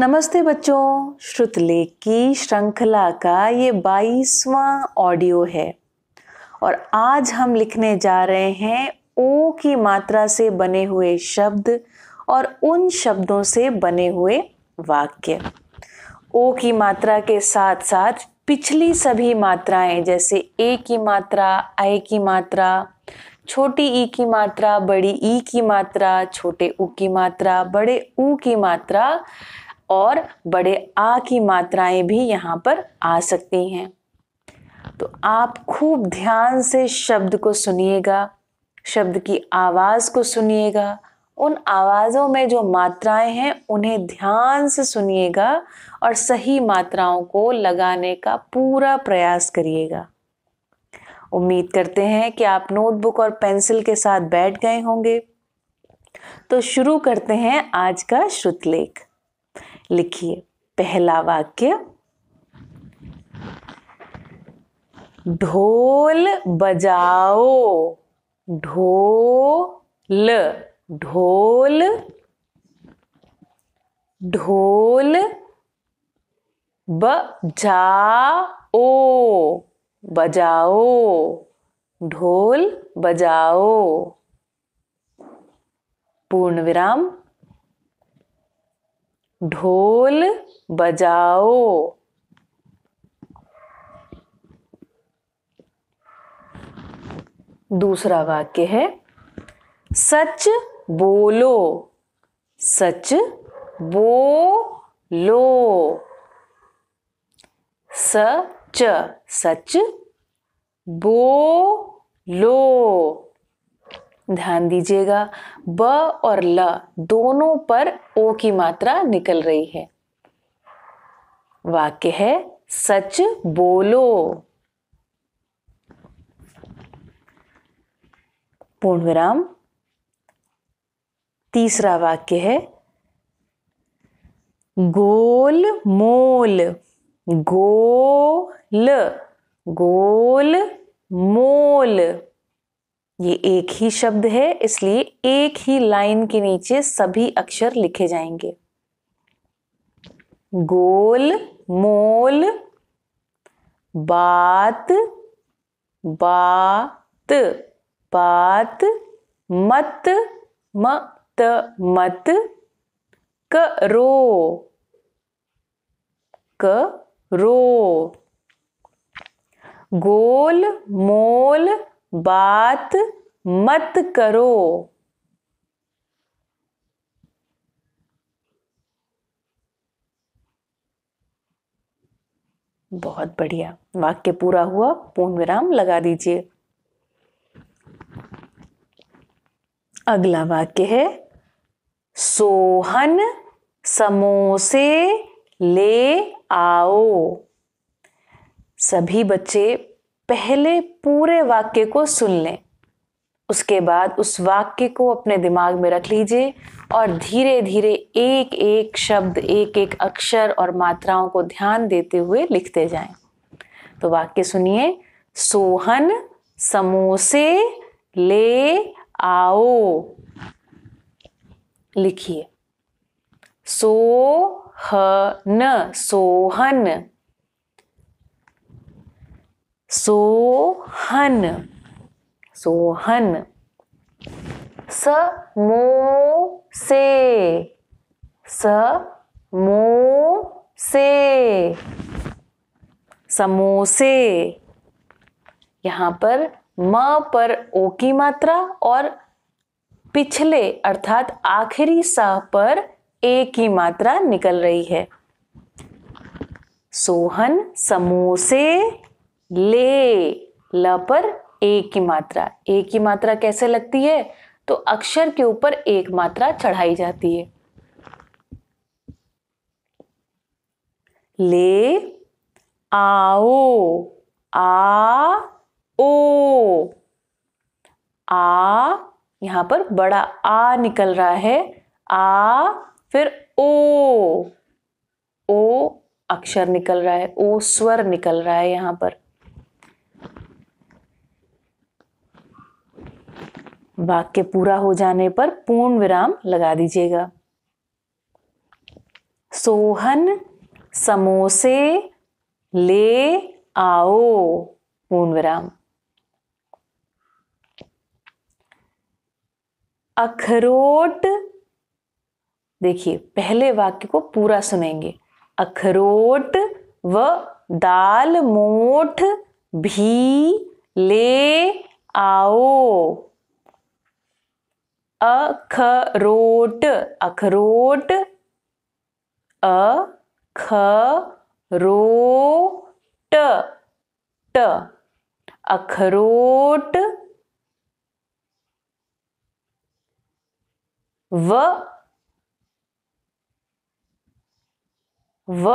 नमस्ते बच्चों श्रुतलेख की श्रृंखला का ये बाईसवां ऑडियो है और आज हम लिखने जा रहे हैं ओ की मात्रा से बने हुए शब्द और उन शब्दों से बने हुए वाक्य ओ की मात्रा के साथ साथ पिछली सभी मात्राएं जैसे ए की मात्रा आय की मात्रा छोटी ई की मात्रा बड़ी ई की मात्रा छोटे ऊ की मात्रा बड़े ऊ की मात्रा और बड़े आ की मात्राएं भी यहाँ पर आ सकती हैं तो आप खूब ध्यान से शब्द को सुनिएगा शब्द की आवाज़ को सुनिएगा उन आवाज़ों में जो मात्राएं हैं उन्हें ध्यान से सुनिएगा और सही मात्राओं को लगाने का पूरा प्रयास करिएगा उम्मीद करते हैं कि आप नोटबुक और पेंसिल के साथ बैठ गए होंगे तो शुरू करते हैं आज का श्रुतलेख लिखिए पहला वाक्य ढोल बजाओ ढोल ढोल ढोल बजाओ बजाओ ढोल बजाओ पूर्ण विराम ढोल बजाओ दूसरा वाक्य है सच बोलो सच बो लो सच सच बो लो ध्यान दीजिएगा ब और ल दोनों पर ओ की मात्रा निकल रही है वाक्य है सच बोलो पूर्ण विराम तीसरा वाक्य है गोल मोल गोल गोल मोल ये एक ही शब्द है इसलिए एक ही लाइन के नीचे सभी अक्षर लिखे जाएंगे गोल मोल बात बात बात मत मत मत करो करो गोल मोल बात मत करो बहुत बढ़िया वाक्य पूरा हुआ पूर्ण विराम लगा दीजिए अगला वाक्य है सोहन समोसे ले आओ सभी बच्चे पहले पूरे वाक्य को सुन लें उसके बाद उस वाक्य को अपने दिमाग में रख लीजिए और धीरे धीरे एक एक शब्द एक एक अक्षर और मात्राओं को ध्यान देते हुए लिखते जाएं। तो वाक्य सुनिए सोहन समोसे ले आओ लिखिए सो ह न सोहन सोहन सोहन मो से समोसे यहां पर म पर ओ की मात्रा और पिछले अर्थात आखिरी सा पर ए की मात्रा निकल रही है सोहन समोसे ले ल पर ए की मात्रा ए की मात्रा कैसे लगती है तो अक्षर के ऊपर एक मात्रा चढ़ाई जाती है ले आओ आ ओ आ यहां पर बड़ा आ निकल रहा है आ फिर ओ ओ अक्षर निकल रहा है ओ स्वर निकल रहा है यहां पर वाक्य पूरा हो जाने पर पूर्ण विराम लगा दीजिएगा सोहन समोसे ले आओ पूर्ण विराम अखरोट देखिए पहले वाक्य को पूरा सुनेंगे अखरोट व दाल मोठ भी ले आओ अखरोट अखरोट अ ख रो ट ट अखरोट व व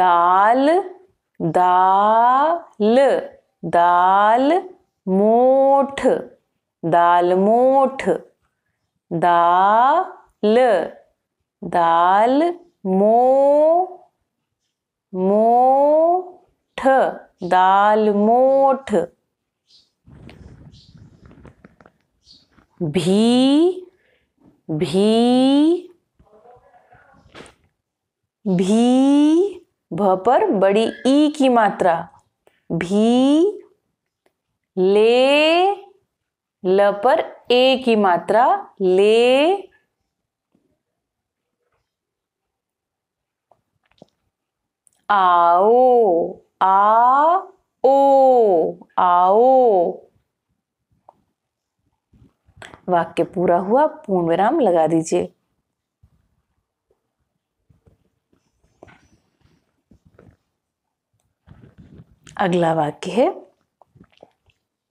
दाल दाल दाल मोठ दाल मोठ दाल दाल मो मोठ दाल मोठ भी भी भी भ पर बड़ी ई की मात्रा भी ले ल पर ए की मात्रा ले आओ आ ओ आओ वाक्य पूरा हुआ पूर्ण विराम लगा दीजिए अगला वाक्य है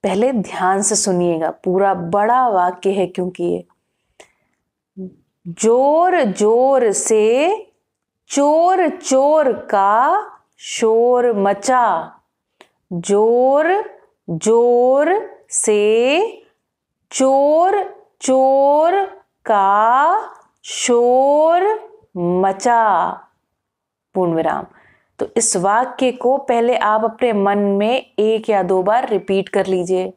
पहले ध्यान से सुनिएगा पूरा बड़ा वाक्य है क्योंकि ये जोर जोर से चोर चोर का शोर मचा जोर जोर से चोर चोर का शोर मचा पूर्ण विराम तो इस वाक्य को पहले आप अपने मन में एक या दो बार रिपीट कर लीजिए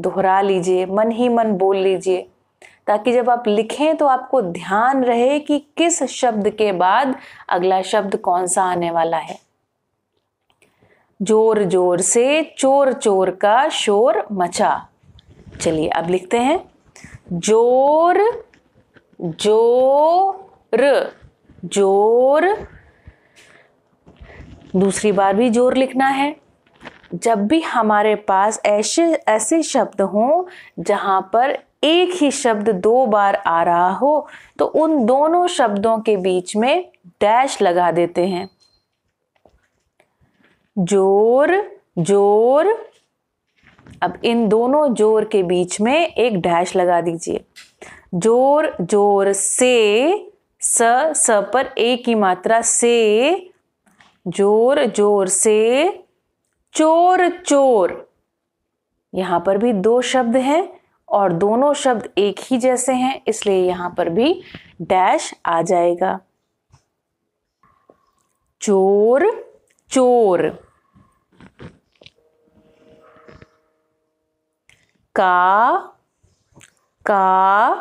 दोहरा लीजिए मन ही मन बोल लीजिए ताकि जब आप लिखें तो आपको ध्यान रहे कि किस शब्द के बाद अगला शब्द कौन सा आने वाला है जोर जोर से चोर चोर का शोर मचा चलिए अब लिखते हैं जोर जोर जोर दूसरी बार भी जोर लिखना है जब भी हमारे पास ऐसे ऐसे शब्द हों जहाँ पर एक ही शब्द दो बार आ रहा हो तो उन दोनों शब्दों के बीच में डैश लगा देते हैं जोर जोर अब इन दोनों जोर के बीच में एक डैश लगा दीजिए जोर जोर से स स पर एक ही मात्रा से जोर जोर से चोर चोर यहां पर भी दो शब्द हैं और दोनों शब्द एक ही जैसे हैं इसलिए यहां पर भी डैश आ जाएगा चोर चोर का का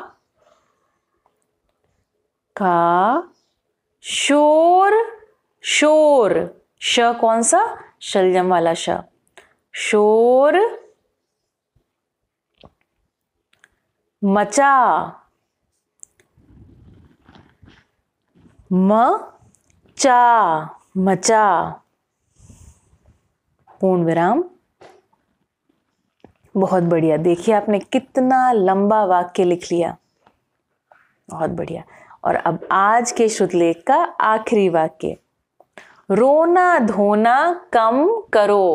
का शोर शोर श कौन सा शलजम वाला श शोर मचा म चा मचा पूर्ण विराम बहुत बढ़िया देखिए आपने कितना लंबा वाक्य लिख लिया बहुत बढ़िया और अब आज के श्रुतलेख का आखिरी वाक्य रोना धोना कम करो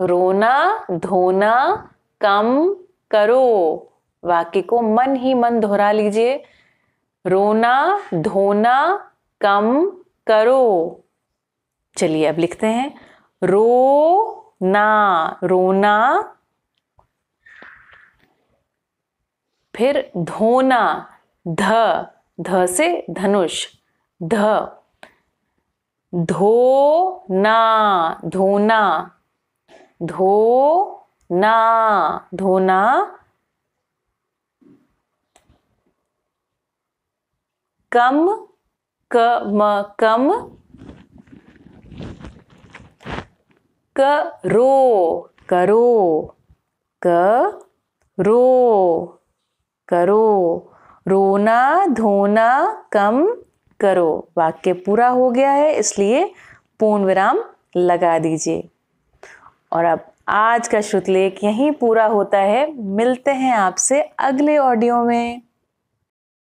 रोना धोना कम करो वाक्य को मन ही मन दोहरा लीजिए रोना धोना कम करो चलिए अब लिखते हैं रो ना रोना फिर धोना ध ध से धनुष ध धो ना धोना धो ना धोना कम कम कम करो करो करो करो रोना धोना कम करो वाक्य पूरा हो गया है इसलिए पूर्ण विराम लगा दीजिए और अब आज का श्रुतलेख यहीं पूरा होता है मिलते हैं आपसे अगले ऑडियो में